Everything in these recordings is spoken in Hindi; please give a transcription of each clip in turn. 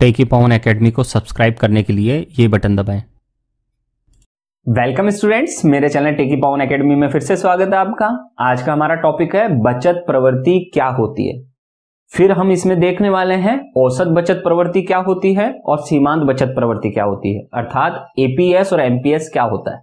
टेकी पवन एकेडमी को सब्सक्राइब करने के लिए ये बटन दबाएं वेलकम स्टूडेंट्स मेरे चैनल टेकी पवन एकेडमी में फिर से स्वागत है आपका आज का हमारा टॉपिक है बचत प्रवृत्ति क्या होती है फिर हम इसमें देखने वाले हैं औसत बचत प्रवृत्ति क्या होती है और सीमांत बचत प्रवृत्ति क्या होती है अर्थात एपीएस और एमपीएस क्या होता है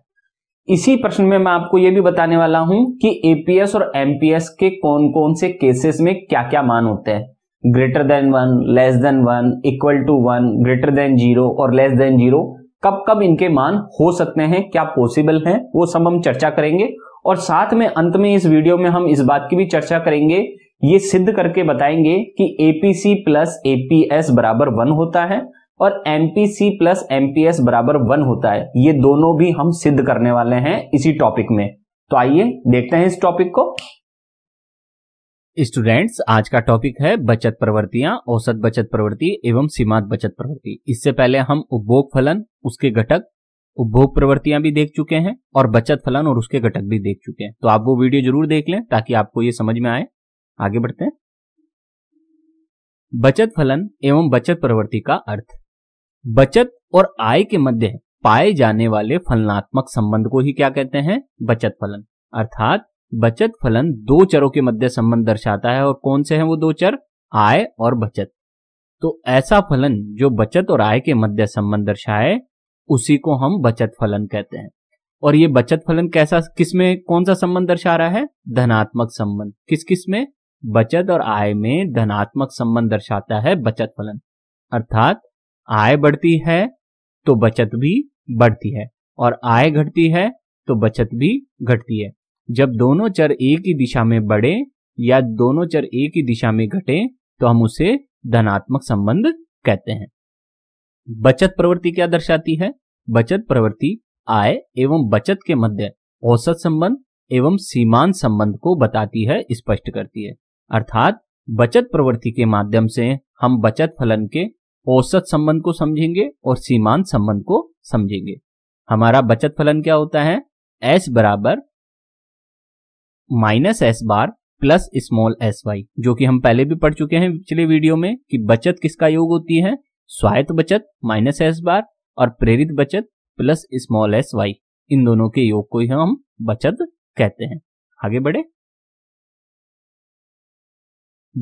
इसी प्रश्न में मैं आपको यह भी बताने वाला हूं कि एपीएस और एमपीएस के कौन कौन से केसेस में क्या क्या मान होते हैं greater than one less than one equal to one greater than zero और लेस देन जीरो कब कब इनके मान हो सकते हैं क्या पॉसिबल है वो सब हम चर्चा करेंगे और साथ में अंत में इस वीडियो में हम इस बात की भी चर्चा करेंगे ये सिद्ध करके बताएंगे कि एपीसी प्लस एपीएस बराबर वन होता है और एमपीसी प्लस एमपीएस बराबर वन होता है ये दोनों भी हम सिद्ध करने वाले हैं इसी टॉपिक में तो आइए देखते हैं इस टॉपिक को स्टूडेंट्स आज का टॉपिक है बचत प्रवृत्तियां औसत बचत प्रवृत्ति एवं सीमांत बचत प्रवृत्ति इससे पहले हम उपभोग फलन उसके घटक उपभोग प्रवृत्तियां भी देख चुके हैं और बचत फलन और उसके घटक भी देख चुके हैं तो आप वो वीडियो जरूर देख लें ताकि आपको ये समझ में आए आगे बढ़ते हैं बचत फलन एवं बचत प्रवृत्ति का अर्थ बचत और आय के मध्य पाए जाने वाले फलनात्मक संबंध को ही क्या कहते हैं बचत फलन अर्थात बचत फलन दो चरों के मध्य संबंध दर्शाता है और कौन से हैं वो दो चर आय और बचत तो ऐसा फलन जो बचत और आय के मध्य संबंध दर्शाए उसी को हम बचत फलन कहते हैं और ये बचत फलन कैसा किसमें कौन सा संबंध दर्शा रहा है धनात्मक संबंध किस किस में बचत और आय में धनात्मक संबंध दर्शाता है बचत फलन अर्थात आय बढ़ती है तो बचत भी बढ़ती है और आय घटती है तो बचत भी घटती है जब दोनों चर एक ही दिशा में बढ़े या दोनों चर एक ही दिशा में घटे तो हम उसे धनात्मक संबंध कहते हैं बचत प्रवृत्ति क्या दर्शाती है बचत प्रवृत्ति आय एवं बचत के मध्य औसत संबंध एवं सीमान संबंध को बताती है स्पष्ट करती है अर्थात बचत प्रवृत्ति के माध्यम से हम बचत फलन के औसत संबंध को समझेंगे और सीमांत संबंध को समझेंगे हमारा बचत फलन क्या होता है एस बराबर minus S bar plus small S Y जो कि हम पहले भी पढ़ चुके हैं पिछले वीडियो में कि बचत किसका योग होती है स्वायत्त बचत माइनस एस बार और प्रेरित बचत प्लस स्मॉल एस वाई इन दोनों के योग को ही हम बचत कहते हैं आगे बढ़े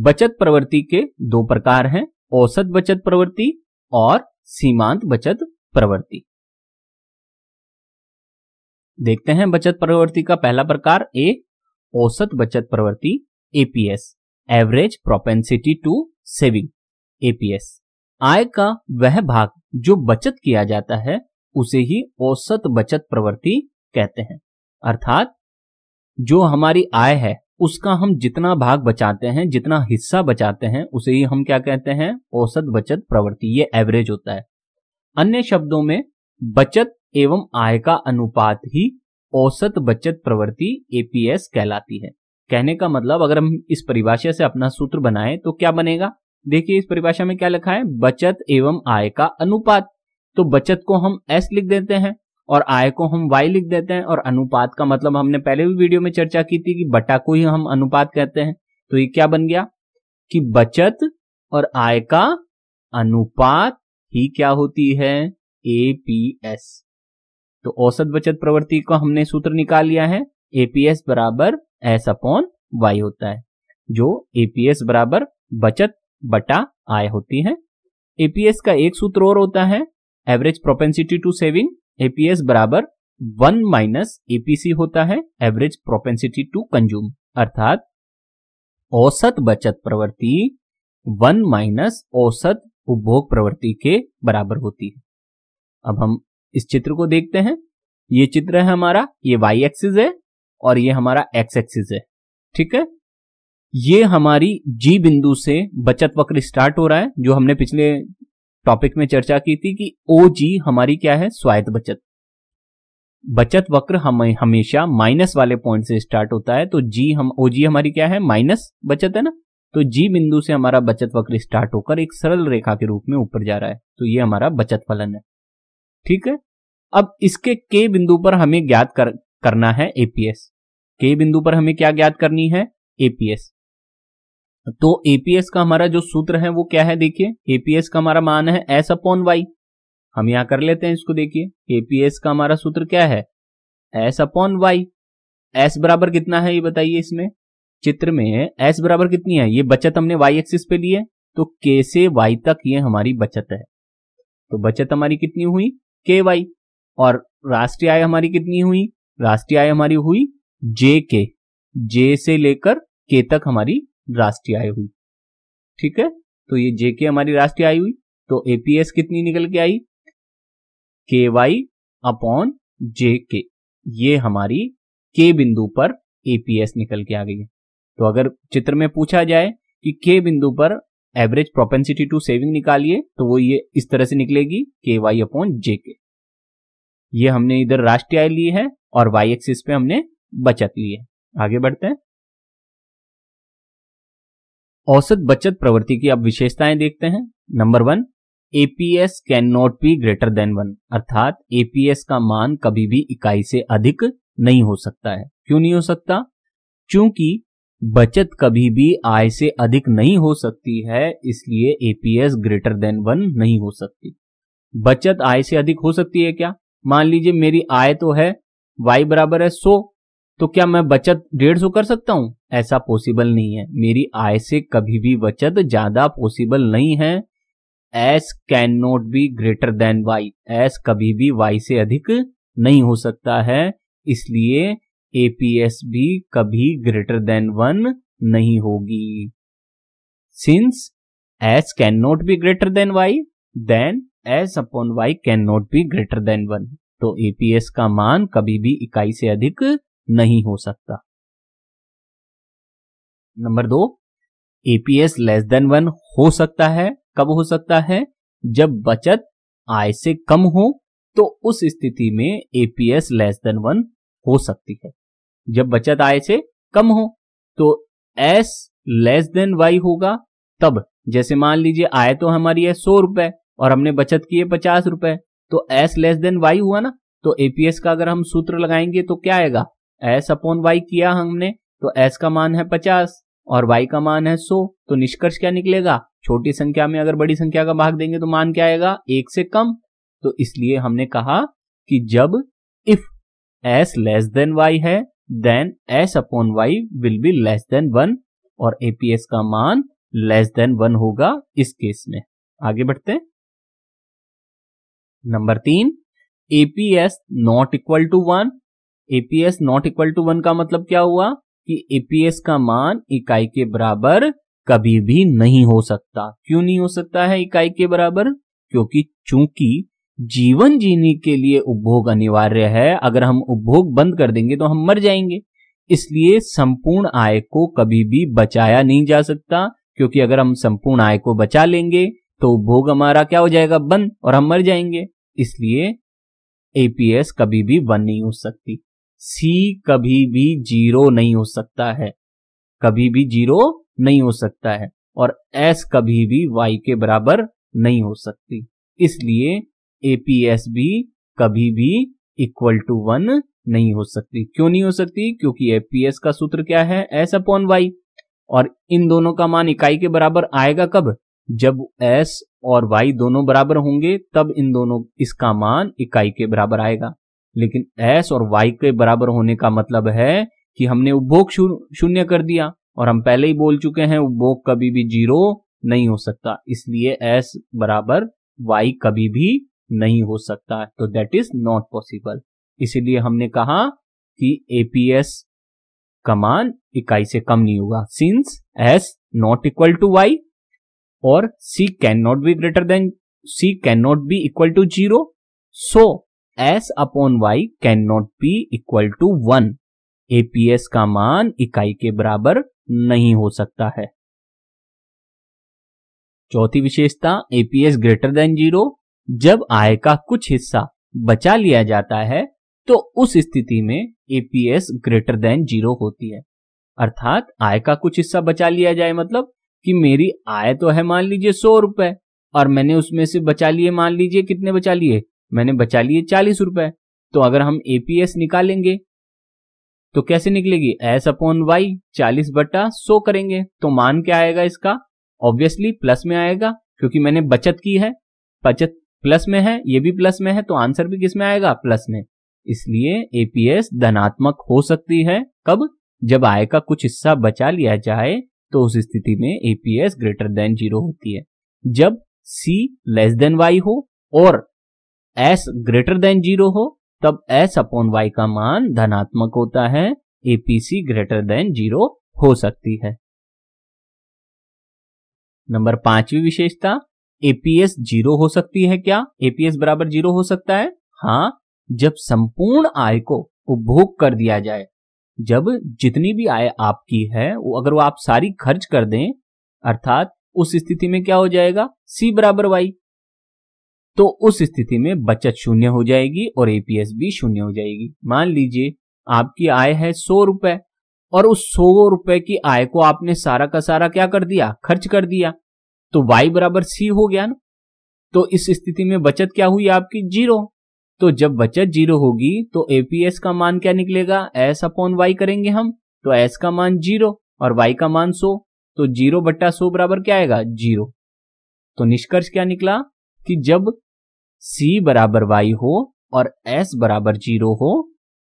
बचत प्रवृत्ति के दो प्रकार हैं औसत बचत प्रवृत्ति और सीमांत बचत प्रवृत्ति देखते हैं बचत प्रवृत्ति का पहला प्रकार ए औसत बचत प्रवृत्ति APS average propensity to saving APS आय का वह भाग जो बचत किया जाता है उसे ही औसत बचत प्रवृत्ति कहते हैं अर्थात जो हमारी आय है उसका हम जितना भाग बचाते हैं जितना हिस्सा बचाते हैं उसे ही हम क्या कहते हैं औसत बचत प्रवृत्ति ये एवरेज होता है अन्य शब्दों में बचत एवं आय का अनुपात ही औसत बचत प्रवृत्ति एपीएस कहलाती है कहने का मतलब अगर हम इस परिभाषा से अपना सूत्र बनाएं तो क्या बनेगा देखिए इस परिभाषा में क्या लिखा है बचत एवं आय का अनुपात तो बचत को हम एस लिख देते हैं और आय को हम वाई लिख देते हैं और अनुपात का मतलब हमने पहले भी वीडियो में चर्चा की थी कि बटा को ही हम अनुपात कहते हैं तो ये क्या बन गया कि बचत और आय का अनुपात ही क्या होती है एपीएस तो औसत बचत प्रवृत्ति का हमने सूत्र निकाल लिया है एपीएस बराबर एस अपॉन वाई होता है जो एपीएस बराबर बचत बटा आय होती है एपीएस का एक सूत्र और होता है average propensity to saving APS बराबर वन माइनस एपीसी होता है एवरेज प्रोपेंसिटी टू कंज्यूम अर्थात औसत बचत प्रवृत्ति वन माइनस औसत उपभोग प्रवृत्ति के बराबर होती है अब हम इस चित्र को देखते हैं ये चित्र है हमारा ये वाई एक्सिस है और ये हमारा एक्स एक्सिस है ठीक है ये हमारी जी बिंदु से बचत वक्र स्टार्ट हो रहा है जो हमने पिछले टॉपिक में चर्चा की थी कि ओ जी हमारी क्या है स्वायत्त बचत बचत वक्र हमें हमेशा माइनस वाले पॉइंट से स्टार्ट होता है तो जी हम ओ जी हमारी क्या है माइनस बचत है ना तो जी बिंदु से हमारा बचत वक्र स्टार्ट होकर एक सरल रेखा के रूप में ऊपर जा रहा है तो ये हमारा बचत फलन है ठीक है अब इसके के बिंदु पर हमें ज्ञात कर, करना है एपीएस के बिंदु पर हमें क्या ज्ञात करनी है एपीएस तो एपीएस का हमारा जो सूत्र है वो क्या है देखिए एपीएस का हमारा मान है एस अपॉन वाई हम यहां कर लेते हैं इसको देखिए एपीएस का हमारा सूत्र क्या है एस अपॉन वाई एस बराबर कितना है ये बताइए इसमें चित्र में एस बराबर कितनी है ये बचत हमने वाई एक्सिस पे ली है तो के से वाई तक ये हमारी बचत है तो बचत हमारी कितनी हुई के वाई और राष्ट्रीय आय हमारी कितनी हुई राष्ट्रीय आय हमारी हुई जे के जे से लेकर के तक हमारी राष्ट्रीय आय हुई ठीक है तो ये जे के हमारी राष्ट्रीय आय हुई तो एपीएस कितनी निकल के आई के वाई अपॉन जे के ये हमारी के बिंदु पर एपीएस निकल के आ गई है तो अगर चित्र में पूछा जाए कि के बिंदु पर एवरेज प्रोपेंसिटी टू सेविंग निकालिए तो वो ये इस तरह से निकलेगी के वाई अपॉन जे के ये हमने इधर राष्ट्रीय आय ली है और वाई एक्सिस पे हमने बचत ली है आगे बढ़ते हैं औसत बचत प्रवृत्ति की अब विशेषताएं देखते हैं number one APS can not be greater than one अर्थात एपीएस का मान कभी भी इकाई से अधिक नहीं हो सकता है क्यों नहीं हो सकता क्योंकि बचत कभी भी आय से अधिक नहीं हो सकती है इसलिए एपीएस ग्रेटर देन वन नहीं हो सकती बचत आय से अधिक हो सकती है क्या मान लीजिए मेरी आय तो है वाई बराबर है सो तो क्या मैं बचत डेढ़ सौ कर सकता हूं ऐसा पॉसिबल नहीं है मेरी आय से कभी भी बचत ज्यादा पॉसिबल नहीं है S can not be greater than Y S कभी भी वाई से अधिक नहीं हो सकता है इसलिए एपीएस भी कभी ग्रेटर देन वन नहीं होगी since S can not be greater than Y then S upon Y can not be greater than one तो एपीएस का मान कभी भी इकाई से अधिक नहीं हो सकता नंबर दो एपीएस लेस देन वन हो सकता है कब हो सकता है जब बचत आय से कम हो तो उस स्थिति में एपीएस लेस देन वन हो सकती है जब बचत आय से कम हो तो एस लेस देन वाई होगा तब जैसे मान लीजिए आय तो हमारी है सौ रुपए और हमने बचत की है पचास रुपए तो एस लेस देन वाई हुआ ना तो एपीएस का अगर हम सूत्र लगाएंगे तो क्या आएगा एस अपॉन वाई किया हमने तो एस का मान है पचास और वाई का मान है सौ तो निष्कर्ष क्या निकलेगा छोटी संख्या में अगर बड़ी संख्या का भाग देंगे तो मान क्या आएगा एक से कम तो इसलिए हमने कहा कि जब if S less than Y है then S upon Y will be less than one और एपीएस का मान लेस देन वन होगा इस केस में आगे बढ़ते नंबर तीन APS not equal to one APS not equal to one का मतलब क्या हुआ कि एपीएस का मान इकाई के बराबर कभी भी नहीं हो सकता क्यों नहीं हो सकता है इकाई के बराबर क्योंकि चूंकि जीवन जीने के लिए उपभोग अनिवार्य है अगर हम उपभोग बंद कर देंगे तो हम मर जाएंगे इसलिए संपूर्ण आय को कभी भी बचाया नहीं जा सकता क्योंकि अगर हम संपूर्ण आय को बचा लेंगे तो उपभोग हमारा क्या हो जाएगा बंद और हम मर जाएंगे इसलिए एपीएस कभी भी बंद नहीं हो सकती सी कभी भी जीरो नहीं हो सकता है कभी भी जीरो नहीं हो सकता है और एस कभी भी वाई के बराबर नहीं हो सकती इसलिए एपीएस भी कभी भी इक्वल टू वन नहीं हो सकती क्यों नहीं हो सकती क्योंकि एपीएस का सूत्र क्या है एस अपॉन वाई और इन दोनों का मान इकाई के बराबर आएगा कब जब एस और वाई दोनों बराबर होंगे तब इन दोनों इसका मान इकाई के बराबर आएगा लेकिन एस और वाई के बराबर होने का मतलब है कि हमने उपभोग शून्य कर दिया और हम पहले ही बोल चुके हैं उपभोग कभी भी जीरो नहीं हो सकता इसलिए एस बराबर वाई कभी भी नहीं हो सकता है तो दैट इज नॉट पॉसिबल इसीलिए हमने कहा कि एपीएस का मान इकाई से कम नहीं होगा since S not equal to Y और C can not be greater than C can not be equal to zero so S upon Y can not be equal to one APS का मान इकाई के बराबर नहीं हो सकता है चौथी विशेषता एपीएस ग्रेटर देन जीरो जब आय का कुछ हिस्सा बचा लिया जाता है तो उस स्थिति में एपीएस ग्रेटर देन जीरो होती है अर्थात आय का कुछ हिस्सा बचा लिया जाए मतलब कि मेरी आय तो है मान लीजिए सौ रुपए और मैंने उसमें से बचा लिए मान लीजिए कितने बचा लिए मैंने बचा लिए चालीस रुपए तो अगर हम एपीएस निकालेंगे तो कैसे निकलेगी एस अपॉन वाई चालीस बटा सो करेंगे तो मान क्या आएगा इसका ऑब्वियसली प्लस में आएगा क्योंकि मैंने बचत की है बचत प्लस में है ये भी प्लस में है तो आंसर भी किस में आएगा प्लस में इसलिए एपीएस धनात्मक हो सकती है कब जब आय का कुछ हिस्सा बचा लिया जाए तो उस स्थिति में एपीएस ग्रेटर देन जीरो होती है जब सी लेस देन वाई हो और एस ग्रेटर देन जीरो हो तब एस अपॉन वाई का मान धनात्मक होता है एपीसी ग्रेटर देन जीरो हो सकती है नंबर पांचवी विशेषता एपीएस जीरो हो सकती है क्या एपीएस बराबर जीरो हो सकता है हाँ जब संपूर्ण आय को उपभोग कर दिया जाए जब जितनी भी आय आपकी है वो अगर वो आप सारी खर्च कर दें अर्थात उस स्थिति में क्या हो जाएगा सी बराबर वाई तो उस स्थिति में बचत शून्य हो जाएगी और एपीएस भी शून्य हो जाएगी मान लीजिए आपकी आय है सौ रुपए और उस सौ रुपए की आय को आपने सारा का सारा क्या कर दिया खर्च कर दिया तो y बराबर सी हो गया ना तो इस स्थिति में बचत क्या हुई आपकी जीरो तो जब बचत जीरो होगी तो एपीएस का मान क्या निकलेगा एस अपॉन वाई करेंगे हम तो एस का मान जीरो और वाई का मान सो तो जीरो बट्टा सो बराबर क्या आएगा जीरो तो निष्कर्ष क्या निकला कि जब c बराबर वाई हो और s बराबर जीरो हो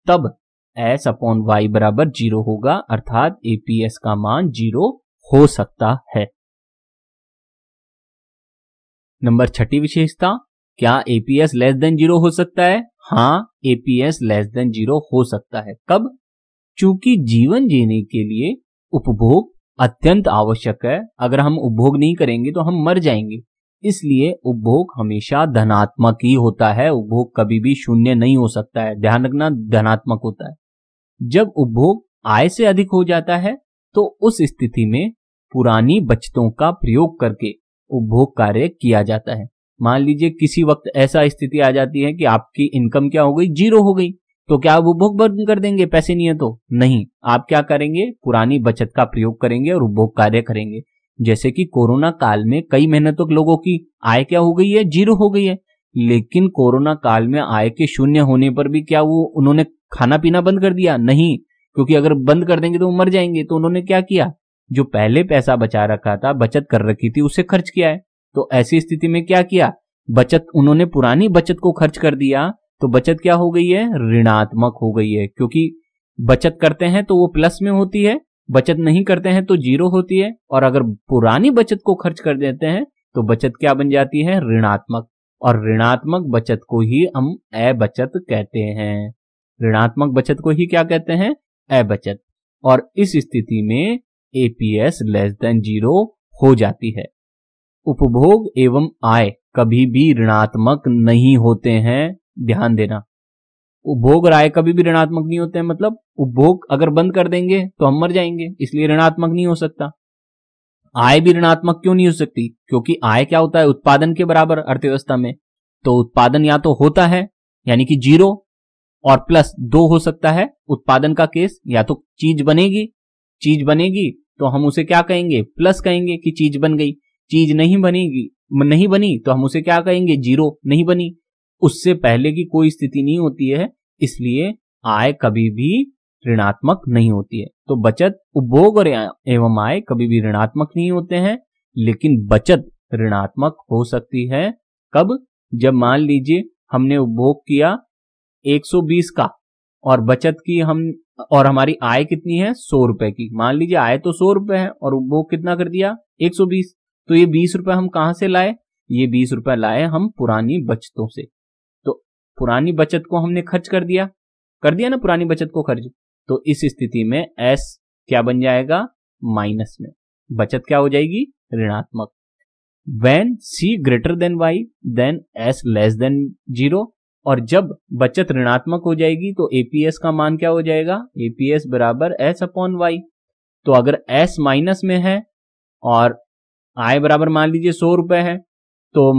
तब s अपॉन वाई बराबर जीरो होगा अर्थात एपीएस का मान जीरो हो सकता है नंबर छठी विशेषता क्या एपीएस लेस देन जीरो हो सकता है हाँ एपीएस लेस देन जीरो हो सकता है कब चूंकि जीवन जीने के लिए उपभोग अत्यंत आवश्यक है अगर हम उपभोग नहीं करेंगे तो हम मर जाएंगे इसलिए उपभोग हमेशा धनात्मक ही होता है उपभोग कभी भी शून्य नहीं हो सकता है ध्यान रखना धनात्मक होता है जब उपभोग आय से अधिक हो जाता है तो उस स्थिति में पुरानी बचतों का प्रयोग करके उपभोग कार्य किया जाता है मान लीजिए किसी वक्त ऐसा स्थिति आ जाती है कि आपकी इनकम क्या हो गई जीरो हो गई तो क्या आप उपभोग बंद कर देंगे पैसे नहीं है तो नहीं आप क्या करेंगे पुरानी बचत का प्रयोग करेंगे और उपभोग कार्य करेंगे जैसे कि कोरोना काल में कई मेहनतों तक लोगों की आय क्या हो गई है जीरो हो गई है लेकिन कोरोना काल में आय के शून्य होने पर भी क्या वो उन्होंने खाना पीना बंद कर दिया नहीं क्योंकि अगर बंद कर देंगे तो मर जाएंगे तो उन्होंने क्या किया जो पहले पैसा बचा रखा था बचत कर रखी थी उसे खर्च किया है तो ऐसी स्थिति में क्या किया बचत उन्होंने पुरानी बचत को खर्च कर दिया तो बचत क्या हो गई है ऋणात्मक हो गई है क्योंकि बचत करते हैं तो वो प्लस में होती है बचत नहीं करते हैं तो जीरो होती है और अगर पुरानी बचत को खर्च कर देते हैं तो बचत क्या बन जाती है ऋणात्मक और ऋणात्मक बचत को ही हम ए बचत कहते हैं ऋणात्मक बचत को ही क्या कहते हैं ए बचत और इस स्थिति में एपीएस लेस देन जीरो हो जाती है उपभोग एवं आय कभी भी ऋणात्मक नहीं होते हैं ध्यान देना उपभोग और आय कभी भी ऋणात्मक नहीं होते हैं मतलब उपभोग अगर बंद कर देंगे तो हम मर जाएंगे इसलिए ऋणात्मक नहीं हो सकता आय भी ऋणात्मक क्यों नहीं हो सकती क्योंकि आय क्या होता है उत्पादन के बराबर अर्थव्यवस्था में तो उत्पादन या तो होता है यानी कि जीरो और प्लस दो हो सकता है उत्पादन का केस या तो चीज बनेगी चीज बनेगी तो हम उसे क्या कहेंगे प्लस कहेंगे कि चीज बन गई चीज नहीं बनेगी नहीं बनी तो हम उसे क्या कहेंगे जीरो नहीं बनी उससे पहले की कोई स्थिति नहीं होती है इसलिए आय कभी भी ऋणात्मक नहीं होती है तो बचत उपभोग और एवं आय कभी भी ऋणात्मक नहीं होते हैं लेकिन बचत ऋणात्मक हो सकती है कब जब मान लीजिए हमने उपभोग किया 120 का और बचत की हम और हमारी आय कितनी है सौ रुपए की मान लीजिए आय तो सौ रुपए है और वो कितना कर दिया एक सौ बीस तो ये बीस रुपए हम कहा से लाए ये बीस रुपए लाए हम पुरानी बचतों से तो पुरानी बचत को हमने खर्च कर दिया कर दिया ना पुरानी बचत को खर्च तो इस स्थिति में एस क्या बन जाएगा माइनस में बचत क्या हो जाएगी ऋणात्मक when C greater than Y then S less than zero और जब बचत ऋणात्मक हो जाएगी तो एपीएस का मान क्या हो जाएगा एपीएस बराबर एस अपॉन वाई तो अगर एस माइनस में है और आय बराबर मान लीजिए सौ रुपए है तो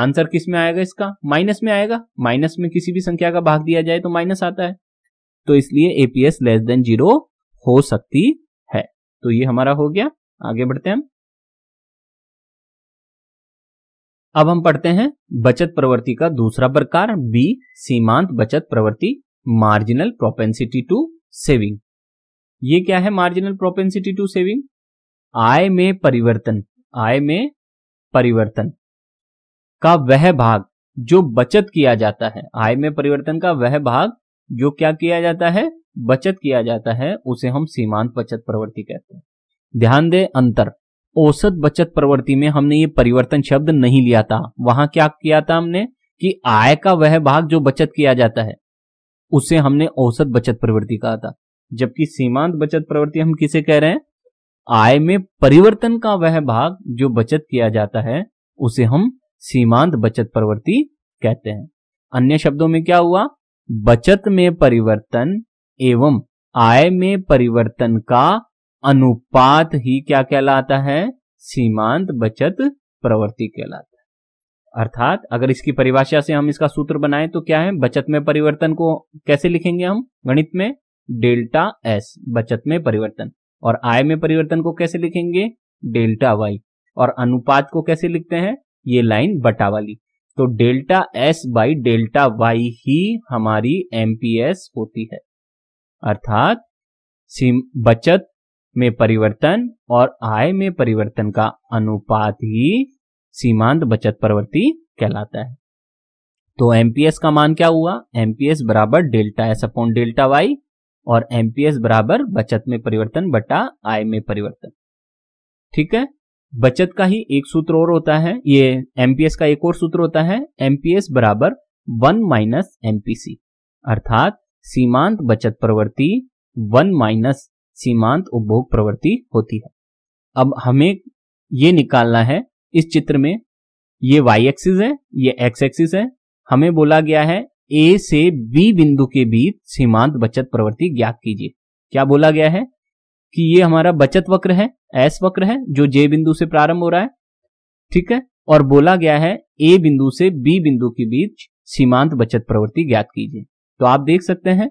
आंसर किस में आएगा इसका माइनस में आएगा माइनस में किसी भी संख्या का भाग दिया जाए तो माइनस आता है तो इसलिए एपीएस लेस देन जीरो हो सकती है तो ये हमारा हो गया आगे बढ़ते हैं हम अब हम पढ़ते हैं बचत प्रवृत्ति का दूसरा प्रकार बी सीमांत बचत प्रवृत्ति मार्जिनल प्रोपेंसिटी टू सेविंग ये क्या है मार्जिनल प्रोपेंसिटी टू सेविंग आय में परिवर्तन आय में परिवर्तन का वह भाग जो बचत किया जाता है आय में परिवर्तन का वह भाग जो क्या किया जाता है बचत किया जाता है उसे हम सीमांत बचत प्रवृत्ति कहते हैं ध्यान दे अंतर औसत बचत प्रवृत्ति में हमने ये परिवर्तन शब्द नहीं लिया था वहां क्या किया था हमने कि आय का वह भाग जो बचत किया जाता है उसे हमने औसत बचत प्रवृत्ति कहा था जबकि सीमांत बचत प्रवृत्ति हम किसे कह रहे हैं आय में परिवर्तन का वह भाग जो बचत किया जाता है उसे हम सीमांत बचत प्रवृत्ति कहते हैं अन्य शब्दों में क्या हुआ बचत में परिवर्तन एवं आय में परिवर्तन का अनुपात ही क्या कहलाता है सीमांत बचत प्रवृत्ति कहलाता है अर्थात अगर इसकी परिभाषा से हम इसका सूत्र बनाए तो क्या है बचत में परिवर्तन को कैसे लिखेंगे हम गणित में डेल्टा एस बचत में परिवर्तन और आय में परिवर्तन को कैसे लिखेंगे डेल्टा वाई और अनुपात को कैसे लिखते हैं ये लाइन बटा वाली तो delta S by delta Y ही हमारी एमपीएस होती है अर्थात बचत में परिवर्तन और आय में परिवर्तन का अनुपात ही सीमांत बचत प्रवृत्ति कहलाता है तो एमपीएस का मान क्या हुआ एमपीएस बराबर delta S upon delta Y और एमपीएस बराबर बचत में परिवर्तन बटा आय में परिवर्तन ठीक है बचत का ही एक सूत्र और होता है ये एमपीएस का एक और सूत्र होता है एमपीएस बराबर वन माइनस एमपीसी अर्थात सीमांत बचत प्रवृत्ति वन माइनस सीमांत उपभोग प्रवृत्ति होती है अब हमें ये निकालना है इस चित्र में ये वाई एक्सिस है ये एक्स एक्सिस है हमें बोला गया है ए से बी बिंदु के बीच सीमांत बचत प्रवृत्ति ज्ञात कीजिए क्या बोला गया है कि ये हमारा बचत वक्र है एस वक्र है जो जे बिंदु से प्रारंभ हो रहा है ठीक है और बोला गया है ए बिंदु से बी बिंदु के बीच सीमांत बचत प्रवृत्ति ज्ञात कीजिए तो आप देख सकते हैं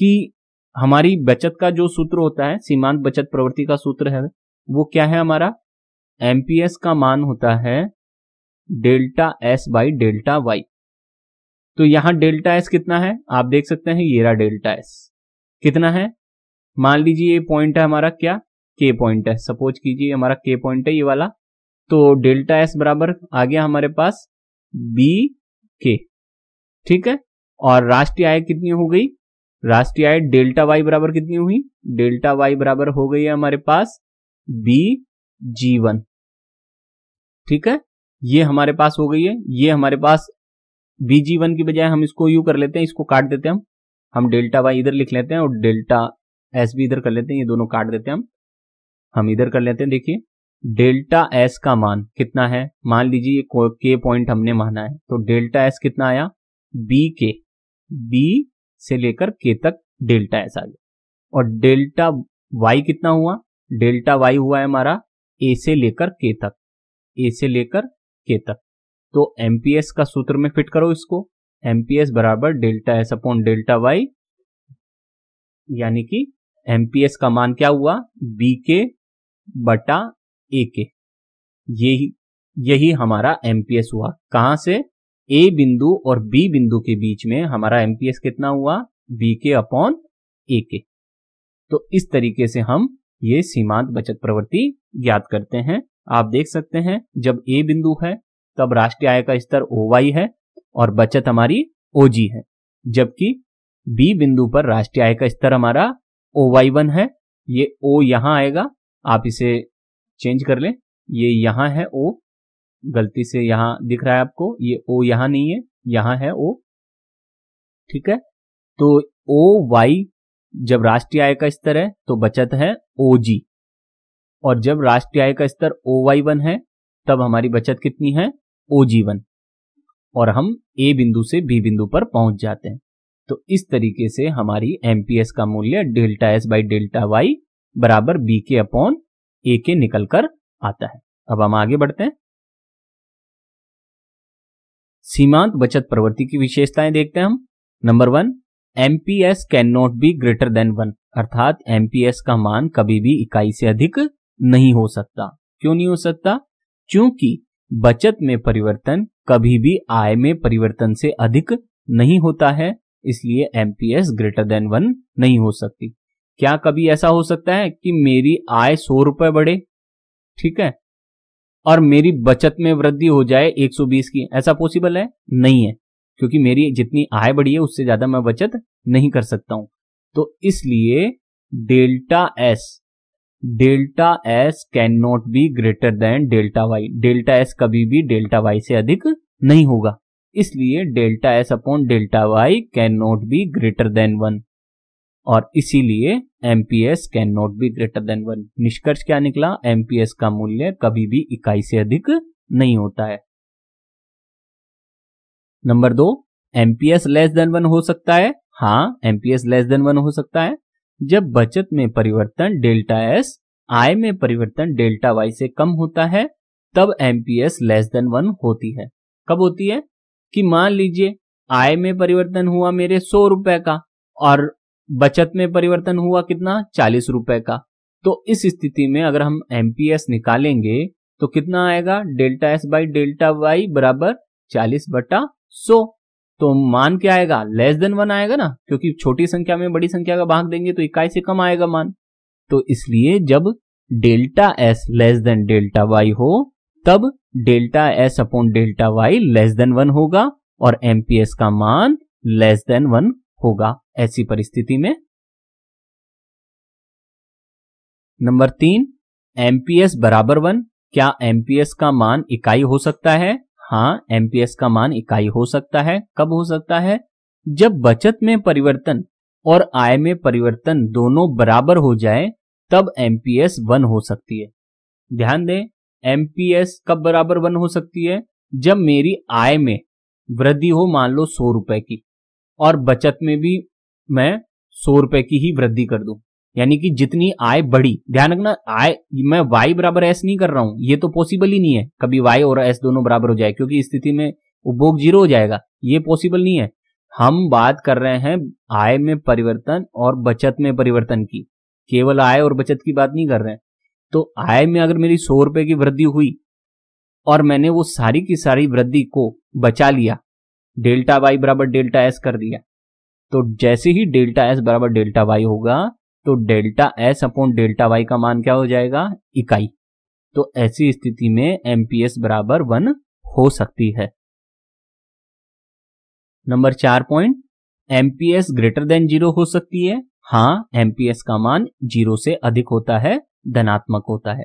कि हमारी बचत का जो सूत्र होता है सीमांत बचत प्रवृत्ति का सूत्र है वो क्या है हमारा एमपीएस का मान होता है delta S by delta Y तो यहां डेल्टा एस कितना है आप देख सकते हैं ये रहा डेल्टा एस कितना है मान लीजिए ये पॉइंट है हमारा क्या के पॉइंट है सपोज कीजिए हमारा के पॉइंट है ये वाला तो डेल्टा एस बराबर आ गया हमारे पास बी के ठीक है और राष्ट्रीय आय कितनी हो गई राष्ट्रीय आय डेल्टा वाई बराबर कितनी हुई डेल्टा वाई बराबर हो गई है हमारे पास बी जी वन ठीक है ये हमारे पास हो गई है ये हमारे पास बी जी वन की बजाय हम इसको यू कर लेते हैं इसको काट देते हैं हम हम डेल्टा वाई इधर लिख लेते हैं और डेल्टा एस भी इधर कर लेते हैं ये दोनों काट देते हैं हम हम इधर कर लेते हैं देखिए डेल्टा एस का मान कितना है मान लीजिए के पॉइंट हमने माना है तो डेल्टा एस कितना आया बी के बी से लेकर के तक डेल्टा एस आ गया और डेल्टा वाई कितना हुआ डेल्टा वाई हुआ है हमारा ए से लेकर के तक ए से लेकर के तक तो एमपीएस का सूत्र में फिट करो इसको एमपीएस बराबर delta S upon delta Y यानी कि एमपीएस का मान क्या हुआ बी के बटा ए के यही यही हमारा एमपीएस हुआ कहां से ए बिंदु और बी बिंदु के बीच में हमारा एमपीएस कितना हुआ बी के अपॉन ए के तो इस तरीके से हम ये सीमांत बचत प्रवृत्ति ज्ञात करते हैं आप देख सकते हैं जब ए बिंदु है तब राष्ट्रीय आय का स्तर ओ वाई है और बचत हमारी ओ जी है जबकि बी बिंदु पर राष्ट्रीय आय का स्तर हमारा ओ वाई वन है ये ओ यहां आएगा आप इसे चेंज कर लें ये यहां है ओ गलती से यहां दिख रहा है आपको ये ओ यहां नहीं है यहां है ओ ठीक है तो ओ वाई जब राष्ट्रीय आय का स्तर है तो बचत है ओ जी और जब राष्ट्रीय आय का स्तर ओ वाई वन है तब हमारी बचत कितनी है ओ जी वन और हम ए बिंदु से बी बिंदु पर पहुंच जाते हैं तो इस तरीके से हमारी एमपीएस का मूल्य delta S by delta Y बराबर बी के अपॉन ए के निकल कर आता है अब हम आगे बढ़ते हैं सीमांत बचत प्रवृत्ति की विशेषताएं देखते हैं हम number one MPS can not be greater than one अर्थात एमपीएस का मान कभी भी इकाई से अधिक नहीं हो सकता क्यों नहीं हो सकता क्योंकि बचत में परिवर्तन कभी भी आय में परिवर्तन से अधिक नहीं होता है इसलिए एमपीएस ग्रेटर देन वन नहीं हो सकती क्या कभी ऐसा हो सकता है कि मेरी आय सौ रुपए बढ़े ठीक है और मेरी बचत में वृद्धि हो जाए 120 की ऐसा पॉसिबल है नहीं है क्योंकि मेरी जितनी आय बढ़ी है उससे ज्यादा मैं बचत नहीं कर सकता हूं तो इसलिए delta S delta S can not be greater than delta Y delta S कभी भी डेल्टा वाई से अधिक नहीं होगा इसलिए delta S upon delta Y can not be greater than one और इसीलिए MPS can not be greater than one निष्कर्ष क्या निकला एमपीएस का मूल्य कभी भी इकाई से अधिक नहीं होता है नंबर दो एमपीएस लेस देन वन हो सकता है हाँ एमपीएस लेस देन वन हो सकता है जब बचत में परिवर्तन डेल्टा एस आय में परिवर्तन डेल्टा वाई से कम होता है तब एमपीएस लेस देन वन होती है कब होती है कि मान लीजिए आय में परिवर्तन हुआ मेरे सौ रुपए का और बचत में परिवर्तन हुआ कितना चालीस रुपए का तो इस स्थिति में अगर हम एमपीएस निकालेंगे तो कितना आएगा delta S by delta Y बराबर चालीस बटा सो तो मान क्या आएगा लेस देन वन आएगा ना क्योंकि छोटी संख्या में बड़ी संख्या का भाग देंगे तो इकाई से कम आएगा मान तो इसलिए जब delta S less than delta Y हो तब delta S upon delta Y less than one होगा और एमपीएस का मान लेस देन वन होगा ऐसी परिस्थिति में नंबर तीन एमपीएस बराबर वन क्या एमपीएस का मान इकाई हो सकता है हाँ एमपीएस का मान इकाई हो सकता है कब हो सकता है जब बचत में परिवर्तन और आय में परिवर्तन दोनों बराबर हो जाए तब एमपीएस वन हो सकती है ध्यान दें एमपीएस कब बराबर वन हो सकती है जब मेरी आय में वृद्धि हो मान लो सौ रुपए की और बचत में भी मैं सौ रुपए की ही वृद्धि कर दू यानी कि जितनी आय बढ़ी ध्यान रखना आय मैं वाई बराबर एस नहीं कर रहा हूं ये तो पॉसिबल ही नहीं है कभी वाई और एस दोनों बराबर हो जाए क्योंकि स्थिति में उपभोग जीरो हो जाएगा ये पॉसिबल नहीं है हम बात कर रहे हैं आय में परिवर्तन और बचत में परिवर्तन की केवल आय और बचत की बात नहीं कर रहे हैं तो आय में अगर मेरी सौ रुपए की वृद्धि हुई और मैंने वो सारी की सारी वृद्धि को बचा लिया डेल्टा वाई बराबर डेल्टा एस कर दिया तो जैसे ही डेल्टा एस बराबर डेल्टा वाई होगा तो delta S upon delta Y का मान क्या हो जाएगा इकाई तो ऐसी स्थिति में एमपीएस बराबर वन हो सकती है नंबर चार point MPS greater than zero हो सकती है हाँ एमपीएस का मान जीरो से अधिक होता है धनात्मक होता है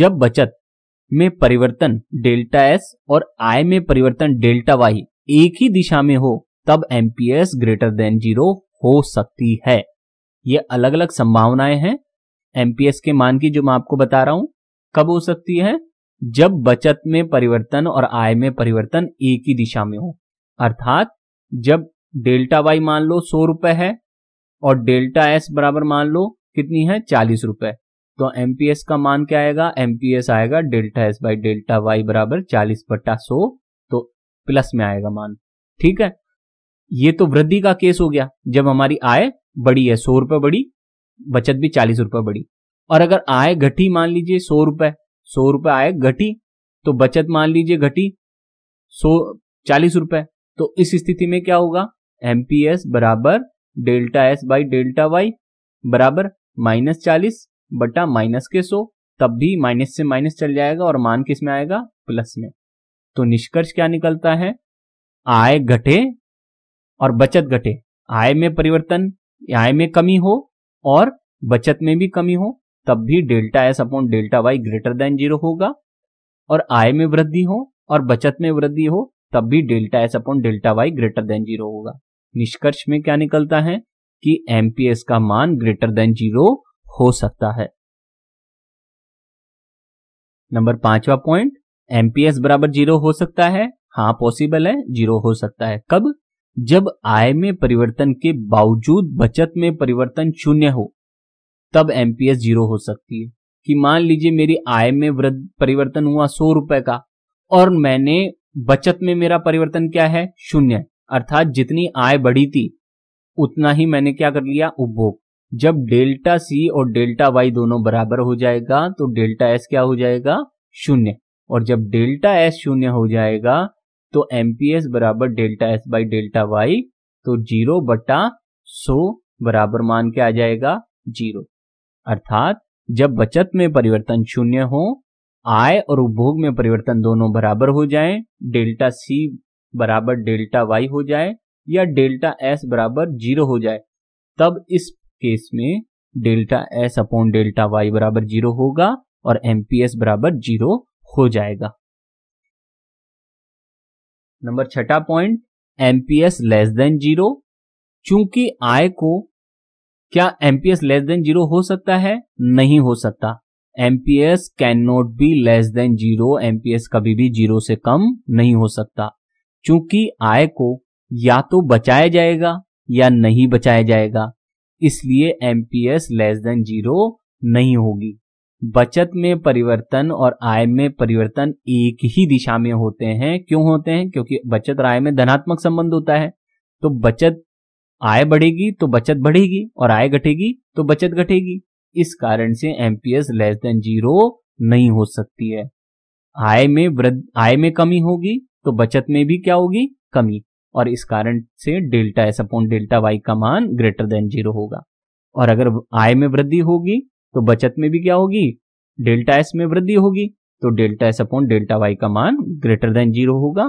जब बचत में परिवर्तन डेल्टा एस और आय में परिवर्तन डेल्टा वाई एक ही दिशा में हो तब एमपीएस ग्रेटर देन जीरो हो सकती है ये अलग अलग संभावनाएं हैं एमपीएस के मान की जो मैं आपको बता रहा हूं कब हो सकती है जब बचत में परिवर्तन और आय में परिवर्तन एक ही दिशा में हो अर्थात जब डेल्टा वाई मान लो सौ रुपए है और डेल्टा एस बराबर मान लो कितनी है चालीस रुपए तो एमपीएस का मान क्या आएगा एमपीएस आएगा delta S by delta Y बराबर चालीस बट्टा सौ प्लस में आएगा मान ठीक है ये तो वृद्धि का केस हो गया जब हमारी आय बड़ी है सौ रुपए बड़ी बचत भी चालीस रुपए बड़ी और अगर आय घटी मान लीजिए सौ रुपए सौ रुपए आय घटी तो बचत मान लीजिए घटी सौ चालीस रुपए तो इस स्थिति में क्या होगा एमपीएस बराबर delta S by delta Y बराबर माइनस चालीस बटा माइनस के सो तब भी माइनस से माइनस चल जाएगा और मान किस में आएगा प्लस में तो निष्कर्ष क्या निकलता है आय घटे और बचत घटे आय में परिवर्तन आय में कमी हो और बचत में भी कमी हो तब भी delta S upon delta Y greater than zero होगा और आय में वृद्धि हो और बचत में वृद्धि हो तब भी delta S upon delta Y greater than zero होगा निष्कर्ष में क्या निकलता है कि एमपीएस का मान ग्रेटर देन जीरो हो सकता है नंबर पांचवा पॉइंट एमपीएस बराबर जीरो हो सकता है हाँ पॉसिबल है जीरो हो सकता है कब जब आय में परिवर्तन के बावजूद बचत में परिवर्तन शून्य हो तब एमपीएस जीरो हो सकती है कि मान लीजिए मेरी आय में वृद्ध परिवर्तन हुआ सौ रुपए का और मैंने बचत में मेरा परिवर्तन क्या है शून्य अर्थात जितनी आय बढ़ी थी उतना ही मैंने क्या कर लिया उपभोग जब डेल्टा सी और डेल्टा वाई दोनों बराबर हो जाएगा तो डेल्टा एस क्या हो जाएगा शून्य और जब डेल्टा एस शून्य हो जाएगा तो एमपीएस बराबर delta S by delta Y तो जीरो बटा सो बराबर मान के आ जाएगा जीरो अर्थात जब बचत में परिवर्तन शून्य हो आय और उपभोग में परिवर्तन दोनों बराबर हो जाए डेल्टा सी बराबर डेल्टा वाई हो जाए या डेल्टा एस बराबर जीरो हो जाए तब इस केस में delta S upon delta Y बराबर जीरो होगा और एमपीएस बराबर जीरो हो जाएगा नंबर छठा point MPS less than zero चूंकि आय को क्या एमपीएस लेस देन जीरो हो सकता है नहीं हो सकता MPS can not be less than zero MPS कभी भी जीरो से कम नहीं हो सकता चूंकि आय को या तो बचाया जाएगा या नहीं बचाया जाएगा इसलिए एमपीएस लेस देन जीरो नहीं होगी बचत में परिवर्तन और आय में परिवर्तन एक ही दिशा में होते हैं क्यों होते हैं क्योंकि बचत और आय में धनात्मक संबंध होता है तो बचत आय बढ़ेगी तो बचत बढ़ेगी और आय घटेगी तो बचत घटेगी इस कारण से एमपीएस लेस देन जीरो नहीं हो सकती है आय में वृद्ध आय में कमी होगी तो बचत में भी क्या होगी कमी और इस कारण से delta S upon delta Y का मान ग्रेटर देन जीरो होगा और अगर आय में वृद्धि होगी तो बचत में भी क्या होगी डेल्टा एस में वृद्धि होगी तो delta S upon delta Y का मान ग्रेटर देन जीरो होगा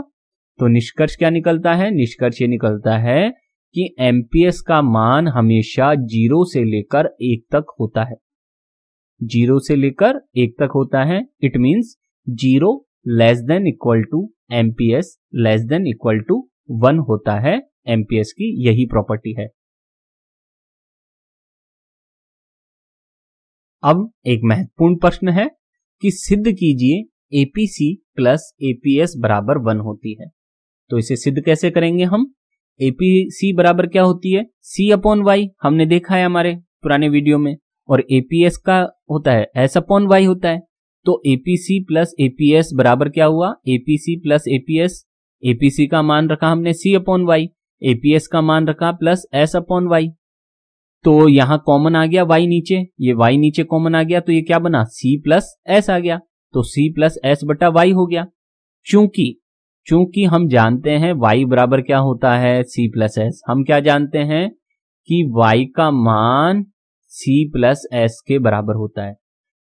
तो निष्कर्ष क्या निकलता है निष्कर्ष ये निकलता है कि एमपीएस का मान हमेशा जीरो से लेकर एक तक होता है जीरो से लेकर एक तक होता है it means zero less than equal to MPS less than equal to one होता है एमपीएस की यही प्रॉपर्टी है अब एक महत्वपूर्ण प्रश्न है कि सिद्ध कीजिए एपीसी प्लस एपीएस बराबर वन होती है तो इसे सिद्ध कैसे करेंगे हम एपीसी बराबर क्या होती है सी अपॉन वाई हमने देखा है हमारे पुराने वीडियो में और एपीएस का होता है एस अपॉन वाई होता है तो एपीसी प्लस एपीएस बराबर क्या हुआ एपीसी प्लस एपीएस एपीसी का मान रखा हमने सी अपॉन वाई एपीएस का मान रखा प्लस एस अपॉन वाई तो यहां कॉमन आ गया वाई नीचे ये वाई नीचे कॉमन आ गया तो ये क्या बना सी प्लस एस आ गया तो सी प्लस एस बटा वाई हो गया चूंकि चूंकि हम जानते हैं वाई बराबर क्या होता है सी प्लस एस हम क्या जानते हैं कि वाई का मान सी प्लस एस के बराबर होता है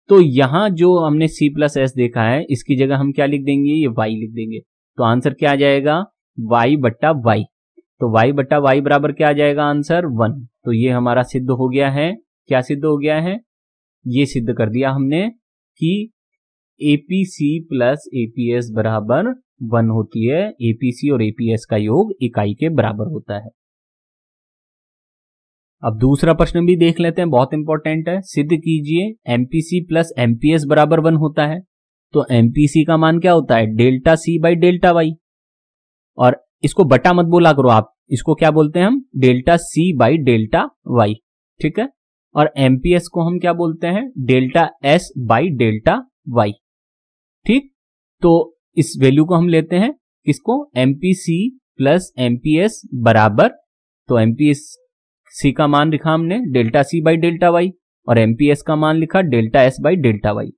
तो यहां जो हमने सी प्लस एस देखा है इसकी जगह हम क्या लिख देंगे ये वाई लिख देंगे तो आंसर क्या आ जाएगा वाई बट्टा वाई तो वाई बट्टा वाई बराबर क्या आ जाएगा आंसर वन तो ये हमारा सिद्ध हो गया है क्या सिद्ध हो गया है ये सिद्ध कर दिया हमने कि एपीसी प्लस एपीएस बराबर वन होती है एपीसी और एपीएस का योग इकाई के बराबर होता है अब दूसरा प्रश्न भी देख लेते हैं बहुत इंपॉर्टेंट है सिद्ध कीजिए एमपीसी प्लस एमपीएस बराबर वन होता है तो एमपीसी का मान क्या होता है delta C by delta Y और इसको बटा मत बोला करो आप इसको क्या बोलते हैं हम delta C by delta Y ठीक है और एमपीएस को हम क्या बोलते हैं delta S by delta Y ठीक तो इस वैल्यू को हम लेते हैं किसको एमपीसी प्लस एमपीएस बराबर तो एमपीएस सी का मान लिखा हमने delta C by delta Y और एमपीएस का मान लिखा delta S by delta Y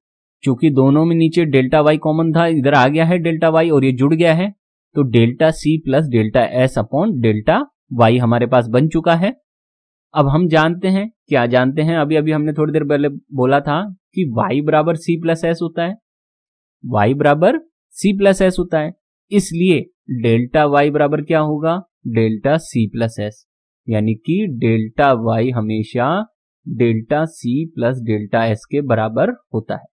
चूंकि दोनों में नीचे डेल्टा वाई कॉमन था इधर आ गया है डेल्टा वाई और ये जुड़ गया है तो delta C plus delta S upon delta Y हमारे पास बन चुका है अब हम जानते हैं क्या जानते हैं अभी अभी हमने थोड़ी देर पहले बोला था कि y बराबर सी प्लस एस होता है y बराबर सी प्लस एस होता है इसलिए डेल्टा y बराबर क्या होगा डेल्टा सी प्लस एस यानी कि डेल्टा y हमेशा delta C plus delta S के बराबर होता है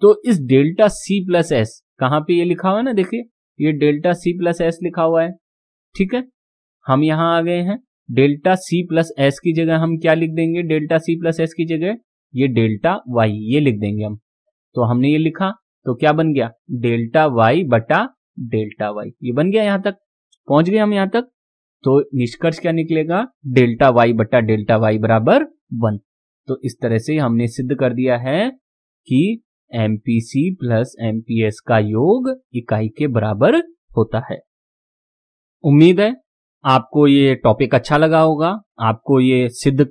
तो इस डेल्टा सी प्लस एस कहां पे ये लिखा हुआ है ना देखिए ये डेल्टा सी प्लस एस लिखा हुआ है ठीक है हम यहां आ गए हैं डेल्टा सी प्लस एस की जगह हम क्या लिख देंगे डेल्टा सी प्लस एस की जगह ये डेल्टा वाई ये लिख देंगे हम तो हमने ये लिखा तो क्या बन गया डेल्टा वाई बटा डेल्टा वाई ये बन गया यहां तक पहुंच गए हम यहां तक तो निष्कर्ष क्या निकलेगा डेल्टा वाई बटा डेल्टा वाई बराबर वन तो इस तरह से हमने सिद्ध कर दिया है कि M P C plus M P S का योग इकाई के बराबर होता है उम्मीद है आपको ये टॉपिक अच्छा लगा होगा आपको ये सिद्ध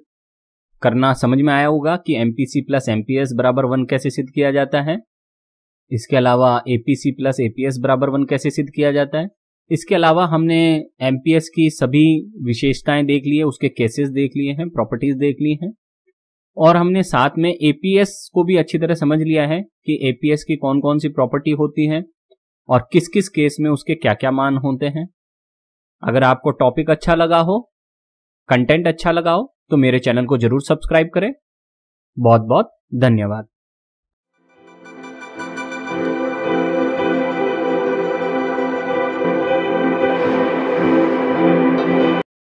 करना समझ में आया होगा कि M P C plus M P S बराबर वन कैसे सिद्ध किया जाता है इसके अलावा A P C plus A P S बराबर वन कैसे सिद्ध किया जाता है इसके अलावा हमने एम पी एस की सभी विशेषताएं देख ली है उसके केसेस देख लिए हैं प्रॉपर्टीज देख ली हैं और हमने साथ में एपीएस को भी अच्छी तरह समझ लिया है कि एपीएस की कौन कौन सी प्रॉपर्टी होती है और किस किस केस में उसके क्या क्या मान होते हैं अगर आपको टॉपिक अच्छा लगा हो कंटेंट अच्छा लगा हो तो मेरे चैनल को जरूर सब्सक्राइब करें बहुत बहुत धन्यवाद